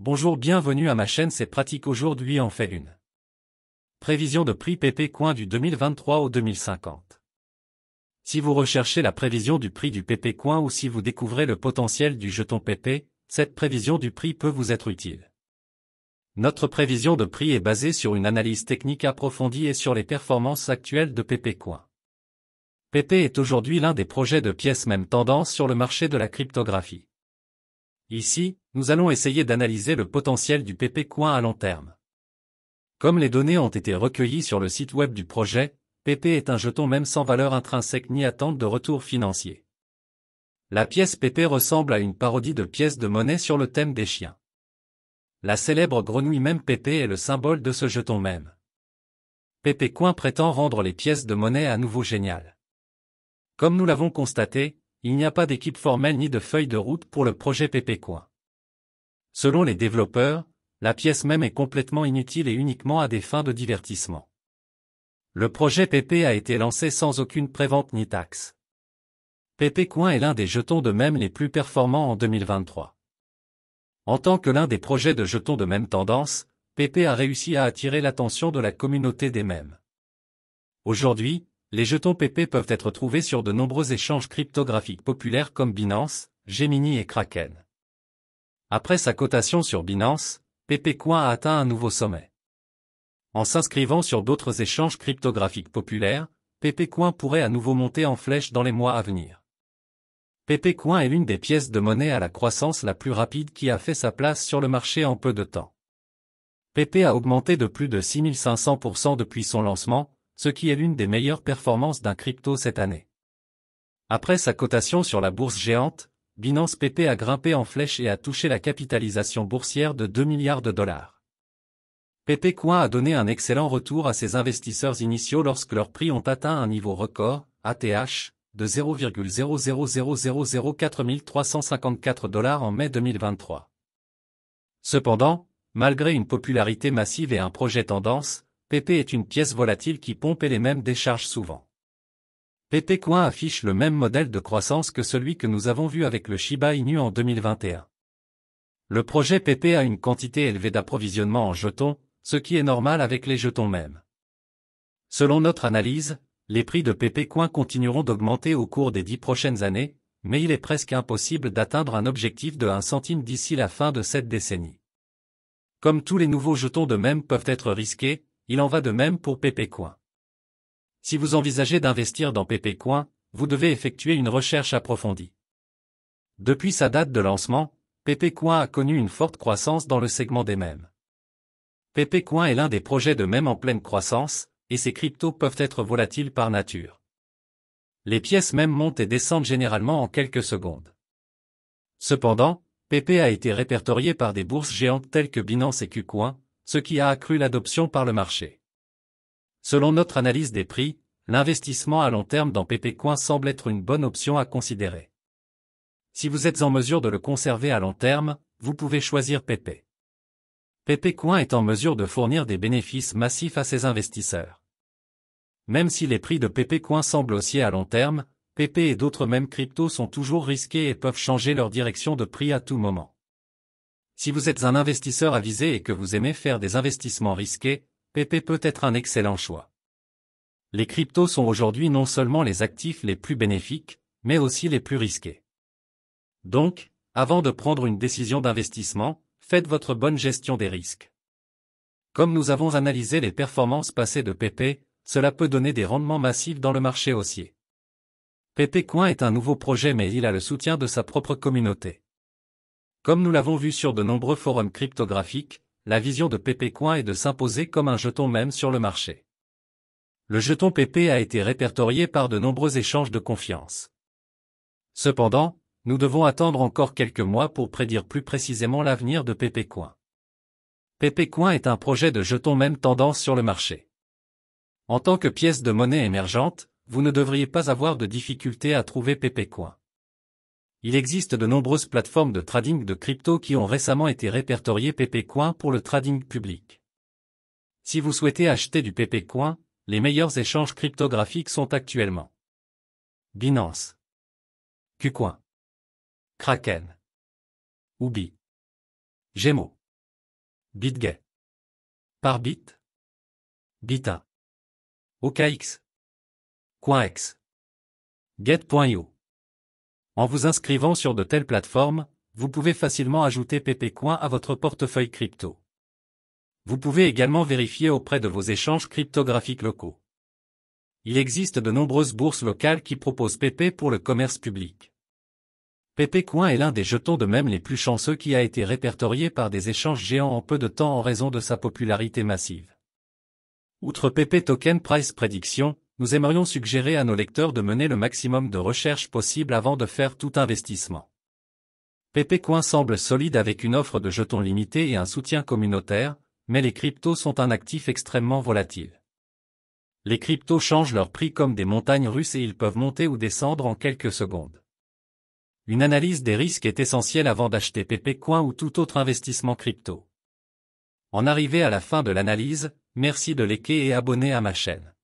Bonjour bienvenue à ma chaîne C'est pratique aujourd'hui en fait une. Prévision de prix PP coin du 2023 au 2050. Si vous recherchez la prévision du prix du PP coin ou si vous découvrez le potentiel du jeton PP, cette prévision du prix peut vous être utile. Notre prévision de prix est basée sur une analyse technique approfondie et sur les performances actuelles de PP coin. PP est aujourd'hui l'un des projets de pièces même tendance sur le marché de la cryptographie. Ici, nous allons essayer d'analyser le potentiel du PP-Coin à long terme. Comme les données ont été recueillies sur le site web du projet, PP est un jeton même sans valeur intrinsèque ni attente de retour financier. La pièce PP ressemble à une parodie de pièces de monnaie sur le thème des chiens. La célèbre grenouille même PP est le symbole de ce jeton même. PP Coin prétend rendre les pièces de monnaie à nouveau géniales. Comme nous l'avons constaté, il n'y a pas d'équipe formelle ni de feuille de route pour le projet Coin. Selon les développeurs, la pièce même est complètement inutile et uniquement à des fins de divertissement. Le projet PP a été lancé sans aucune prévente ni taxe. Coin est l'un des jetons de même les plus performants en 2023. En tant que l'un des projets de jetons de même tendance, PP a réussi à attirer l'attention de la communauté des mêmes. Aujourd'hui, les jetons PP peuvent être trouvés sur de nombreux échanges cryptographiques populaires comme Binance, Gemini et Kraken. Après sa cotation sur Binance, PP Coin a atteint un nouveau sommet. En s'inscrivant sur d'autres échanges cryptographiques populaires, PP Coin pourrait à nouveau monter en flèche dans les mois à venir. PP Coin est l'une des pièces de monnaie à la croissance la plus rapide qui a fait sa place sur le marché en peu de temps. PP a augmenté de plus de 6500% depuis son lancement, ce qui est l'une des meilleures performances d'un crypto cette année. Après sa cotation sur la bourse géante, Binance PP a grimpé en flèche et a touché la capitalisation boursière de 2 milliards de dollars. PP Coin a donné un excellent retour à ses investisseurs initiaux lorsque leurs prix ont atteint un niveau record, ATH, de 0,00004354 dollars en mai 2023. Cependant, malgré une popularité massive et un projet tendance, PP est une pièce volatile qui pompe et les mêmes décharges souvent. PP-Coin affiche le même modèle de croissance que celui que nous avons vu avec le Shiba Inu en 2021. Le projet PP a une quantité élevée d'approvisionnement en jetons, ce qui est normal avec les jetons mêmes. Selon notre analyse, les prix de PP-Coin continueront d'augmenter au cours des dix prochaines années, mais il est presque impossible d'atteindre un objectif de 1 centime d'ici la fin de cette décennie. Comme tous les nouveaux jetons de même peuvent être risqués, il en va de même pour ppcoin. Si vous envisagez d'investir dans ppcoin, vous devez effectuer une recherche approfondie. Depuis sa date de lancement, ppcoin a connu une forte croissance dans le segment des mêmes. ppcoin est l'un des projets de même en pleine croissance, et ses cryptos peuvent être volatiles par nature. Les pièces mêmes montent et descendent généralement en quelques secondes. Cependant, PP a été répertorié par des bourses géantes telles que Binance et KuCoin, ce qui a accru l'adoption par le marché. Selon notre analyse des prix, l'investissement à long terme dans Coin semble être une bonne option à considérer. Si vous êtes en mesure de le conserver à long terme, vous pouvez choisir PP. Coin est en mesure de fournir des bénéfices massifs à ses investisseurs. Même si les prix de Coin semblent haussiers à long terme, PP et d'autres mêmes cryptos sont toujours risqués et peuvent changer leur direction de prix à tout moment. Si vous êtes un investisseur avisé et que vous aimez faire des investissements risqués, PP peut être un excellent choix. Les cryptos sont aujourd'hui non seulement les actifs les plus bénéfiques, mais aussi les plus risqués. Donc, avant de prendre une décision d'investissement, faites votre bonne gestion des risques. Comme nous avons analysé les performances passées de PP, cela peut donner des rendements massifs dans le marché haussier. PP Coin est un nouveau projet mais il a le soutien de sa propre communauté. Comme nous l'avons vu sur de nombreux forums cryptographiques, la vision de PPCoin est de s'imposer comme un jeton même sur le marché. Le jeton PP a été répertorié par de nombreux échanges de confiance. Cependant, nous devons attendre encore quelques mois pour prédire plus précisément l'avenir de PPCoin. PPCoin est un projet de jeton même tendance sur le marché. En tant que pièce de monnaie émergente, vous ne devriez pas avoir de difficulté à trouver PPCoin. Il existe de nombreuses plateformes de trading de crypto qui ont récemment été répertoriées PPCoin pour le trading public. Si vous souhaitez acheter du PPCoin, les meilleurs échanges cryptographiques sont actuellement Binance, KuCoin, Kraken, Ubi, Gemo, BitGet, Parbit, Bita, OKX, CoinX, Get.io. En vous inscrivant sur de telles plateformes, vous pouvez facilement ajouter Coin à votre portefeuille crypto. Vous pouvez également vérifier auprès de vos échanges cryptographiques locaux. Il existe de nombreuses bourses locales qui proposent PP pour le commerce public. Coin est l'un des jetons de même les plus chanceux qui a été répertorié par des échanges géants en peu de temps en raison de sa popularité massive. Outre PP Token Price Prediction, nous aimerions suggérer à nos lecteurs de mener le maximum de recherches possible avant de faire tout investissement. PPCoin semble solide avec une offre de jetons limitée et un soutien communautaire, mais les cryptos sont un actif extrêmement volatile. Les cryptos changent leur prix comme des montagnes russes et ils peuvent monter ou descendre en quelques secondes. Une analyse des risques est essentielle avant d'acheter PPCoin ou tout autre investissement crypto. En arrivé à la fin de l'analyse, merci de liker et abonner à ma chaîne.